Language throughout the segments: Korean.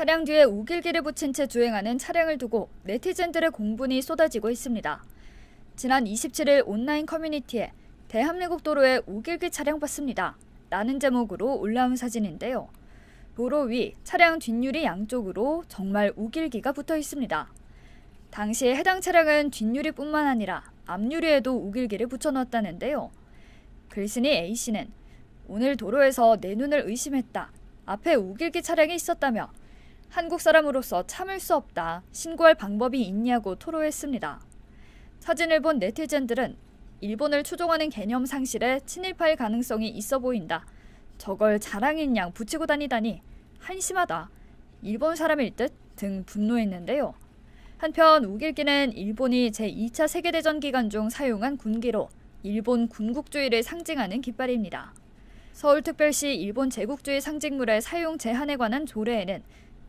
차량 뒤에 우길기를 붙인 채 주행하는 차량을 두고 네티즌들의 공분이 쏟아지고 있습니다. 지난 27일 온라인 커뮤니티에 대한민국 도로에 우길기 차량 봤습니다. 라는 제목으로 올라온 사진인데요. 도로 위 차량 뒷유리 양쪽으로 정말 우길기가 붙어 있습니다. 당시 에 해당 차량은 뒷유리뿐만 아니라 앞유리에도 우길기를 붙여놓았다는데요 글쓴이 A씨는 오늘 도로에서 내 눈을 의심했다. 앞에 우길기 차량이 있었다며 한국 사람으로서 참을 수 없다. 신고할 방법이 있냐고 토로했습니다. 사진을 본 네티즌들은 일본을 추종하는 개념 상실에 친일파일 가능성이 있어 보인다. 저걸 자랑인 양 붙이고 다니다니 한심하다. 일본 사람일 듯 등 분노했는데요. 한편 우길기는 일본이 제2차 세계대전 기간 중 사용한 군기로 일본 군국주의를 상징하는 깃발입니다. 서울특별시 일본 제국주의 상징물의 사용 제한에 관한 조례에는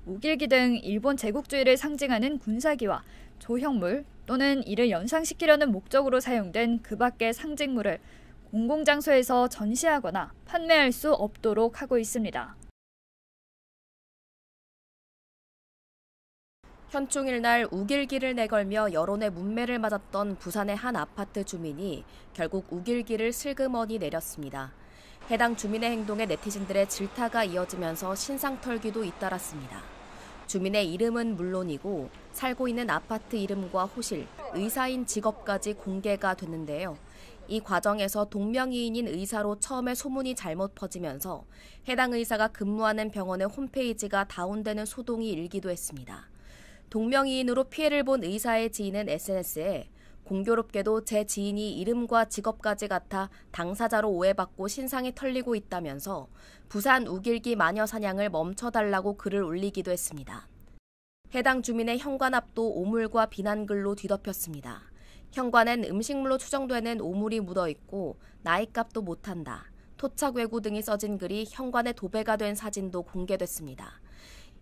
우길기 등 일본 제국주의를 상징하는 군사기와 조형물 또는 이를 연상시키려는 목적으로 사용된 그 밖의 상징물을 공공장소에서 전시하거나 판매할 수 없도록 하고 있습니다. 현충일 날 우길기를 내걸며 여론의 문매를 맞았던 부산의 한 아파트 주민이 결국 우길기를 슬그머니 내렸습니다. 해당 주민의 행동에 네티즌들의 질타가 이어지면서 신상 털기도 잇따랐습니다. 주민의 이름은 물론이고 살고 있는 아파트 이름과 호실, 의사인 직업까지 공개가 됐는데요. 이 과정에서 동명이인인 의사로 처음에 소문이 잘못 퍼지면서 해당 의사가 근무하는 병원의 홈페이지가 다운되는 소동이 일기도 했습니다. 동명이인으로 피해를 본 의사의 지인은 SNS에 공교롭게도 제 지인이 이름과 직업까지 같아 당사자로 오해받고 신상이 털리고 있다면서 부산 우길기 마녀 사냥을 멈춰달라고 글을 올리기도 했습니다. 해당 주민의 현관 앞도 오물과 비난글로 뒤덮였습니다. 현관엔 음식물로 추정되는 오물이 묻어 있고 나이값도 못한다. 토착 왜구 등이 써진 글이 현관에 도배가 된 사진도 공개됐습니다.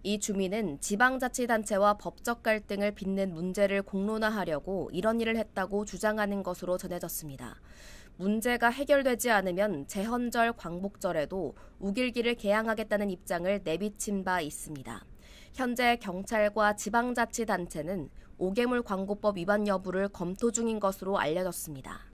이 주민은 지방자치단체와 법적 갈등을 빚는 문제를 공론화하려고 이런 일을 했다고 주장하는 것으로 전해졌습니다. 문제가 해결되지 않으면 재헌절 광복절에도 우길기를 개항하겠다는 입장을 내비친 바 있습니다. 현재 경찰과 지방자치단체는 오개물 광고법 위반 여부를 검토 중인 것으로 알려졌습니다.